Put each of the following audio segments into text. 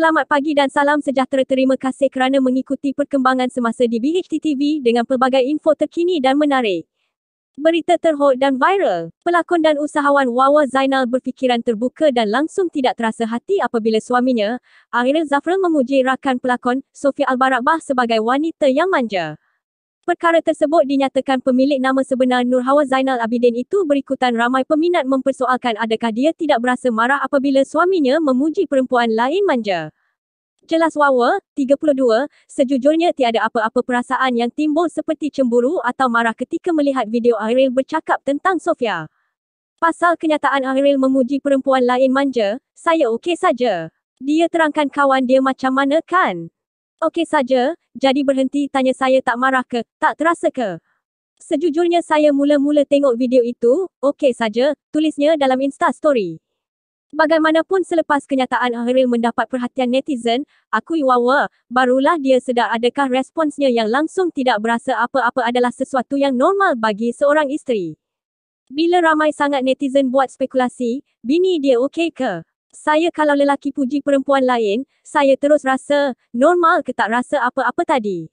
Selamat pagi dan salam sejahtera. Terima kasih kerana mengikuti perkembangan semasa di BHTTV dengan pelbagai info terkini dan menarik. Berita terhot dan viral. Pelakon dan usahawan Wawa Zainal berfikiran terbuka dan langsung tidak terasa hati apabila suaminya, Ariel Zafran memuji rakan pelakon, Sofia Albarakbah sebagai wanita yang manja. Perkara tersebut dinyatakan pemilik nama sebenar Nur Hawa Zainal Abidin itu berikutan ramai peminat mempersoalkan adakah dia tidak berasa marah apabila suaminya memuji perempuan lain manja. Jelas Wawa, 32, sejujurnya tiada apa-apa perasaan yang timbul seperti cemburu atau marah ketika melihat video Ariel bercakap tentang Sofia. Pasal kenyataan Ariel memuji perempuan lain manja, saya okey saja. Dia terangkan kawan dia macam mana kan? Okey saja, jadi berhenti tanya saya tak marah ke, tak terasa ke? Sejujurnya saya mula-mula tengok video itu, okey saja, tulisnya dalam Insta Story. Bagaimanapun selepas kenyataan Ahiril mendapat perhatian netizen, aku Wawa, barulah dia sedar adakah responsnya yang langsung tidak berasa apa-apa adalah sesuatu yang normal bagi seorang isteri. Bila ramai sangat netizen buat spekulasi, bini dia okey ke? Saya kalau lelaki puji perempuan lain, saya terus rasa, normal ke tak rasa apa-apa tadi.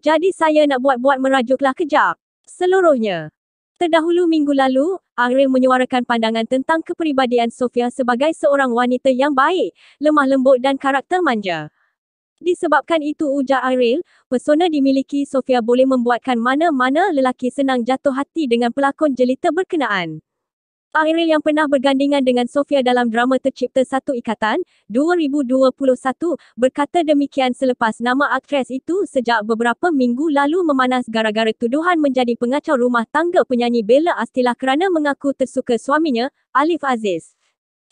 Jadi saya nak buat-buat merajuklah kejap. Seluruhnya. Terdahulu minggu lalu, Ariel menyuarakan pandangan tentang kepribadian Sofia sebagai seorang wanita yang baik, lemah lembut dan karakter manja. Disebabkan itu ujar Ariel, persona dimiliki Sofia boleh membuatkan mana-mana lelaki senang jatuh hati dengan pelakon jelita berkenaan. Ariel yang pernah bergandingan dengan Sofia dalam drama Tercipta Satu Ikatan, 2021, berkata demikian selepas nama aktres itu sejak beberapa minggu lalu memanas gara-gara tuduhan menjadi pengacau rumah tangga penyanyi Bella Astilah kerana mengaku tersuka suaminya, Alif Aziz.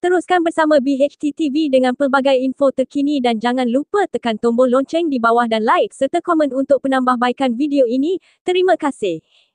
Teruskan bersama BHTTV dengan pelbagai info terkini dan jangan lupa tekan tombol lonceng di bawah dan like serta komen untuk penambahbaikan video ini. Terima kasih.